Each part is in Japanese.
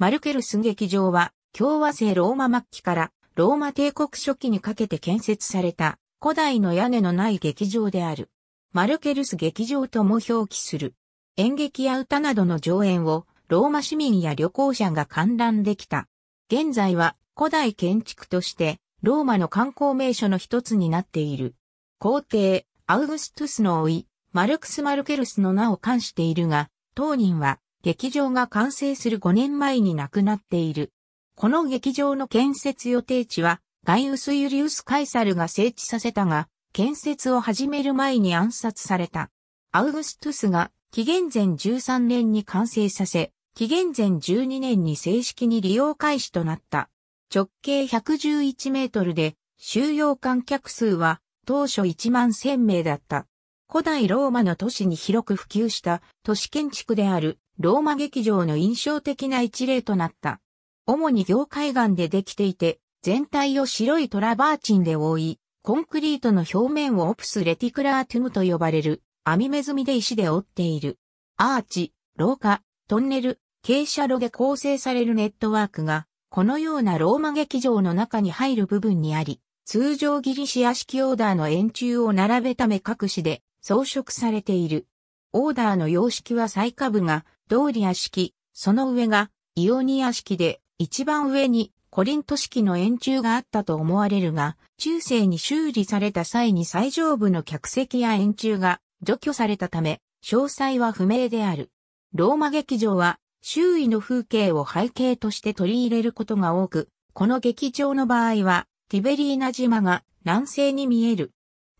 マルケルス劇場は、共和制ローマ末期からローマ帝国初期にかけて建設された古代の屋根のない劇場である。マルケルス劇場とも表記する。演劇や歌などの上演をローマ市民や旅行者が観覧できた。現在は古代建築としてローマの観光名所の一つになっている。皇帝、アウグストゥスの老い、マルクス・マルケルスの名を冠しているが、当人は劇場が完成する5年前に亡くなっている。この劇場の建設予定地は、ガイウス・ユリウス・カイサルが整地させたが、建設を始める前に暗殺された。アウグストゥスが紀元前13年に完成させ、紀元前12年に正式に利用開始となった。直径111メートルで、収容観客数は当初1万1000名だった。古代ローマの都市に広く普及した都市建築であるローマ劇場の印象的な一例となった。主に業界岩でできていて、全体を白いトラバーチンで覆い、コンクリートの表面をオプスレティクラートゥムと呼ばれる、網目積みで石で覆っている。アーチ、廊下、トンネル、傾斜路で構成されるネットワークが、このようなローマ劇場の中に入る部分にあり、通常ギリシア式オーダーの円柱を並べため各紙で装飾されている。オーダーの様式は最下部がドーリア式、その上がイオニア式で、一番上にコリント式の円柱があったと思われるが、中世に修理された際に最上部の客席や円柱が除去されたため、詳細は不明である。ローマ劇場は周囲の風景を背景として取り入れることが多く、この劇場の場合はティベリーナ島が南西に見える。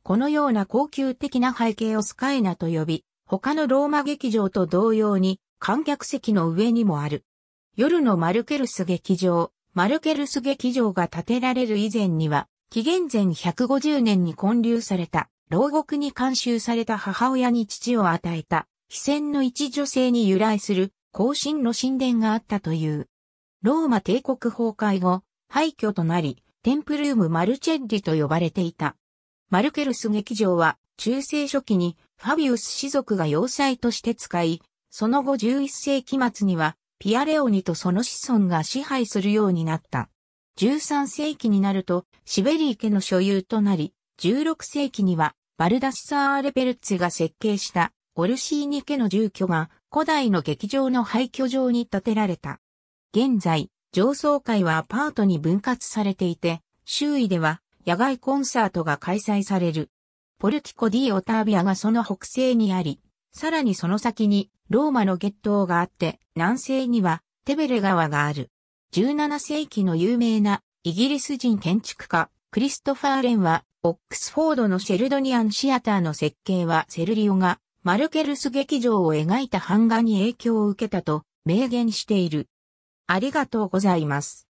このような高級的な背景をスカイナと呼び、他のローマ劇場と同様に観客席の上にもある。夜のマルケルス劇場、マルケルス劇場が建てられる以前には、紀元前150年に建立された、牢獄に監修された母親に父を与えた、非戦の一女性に由来する、後進の神殿があったという。ローマ帝国崩壊後、廃墟となり、テンプルーム・マルチェッリと呼ばれていた。マルケルス劇場は、中世初期にファビウス氏族が要塞として使い、その後11世紀末には、ピアレオニとその子孫が支配するようになった。13世紀になると、シベリー家の所有となり、16世紀には、バルダッサー・レペルツが設計した、オルシーニ家の住居が、古代の劇場の廃墟場に建てられた。現在、上層階はアパートに分割されていて、周囲では野外コンサートが開催される。ポルティコ・ディ・オタービアがその北西にあり、さらにその先にローマの月島があって、南西にはテベレ川がある。17世紀の有名なイギリス人建築家、クリストファーレンは、オックスフォードのシェルドニアンシアターの設計はセルリオがマルケルス劇場を描いた版画に影響を受けたと明言している。ありがとうございます。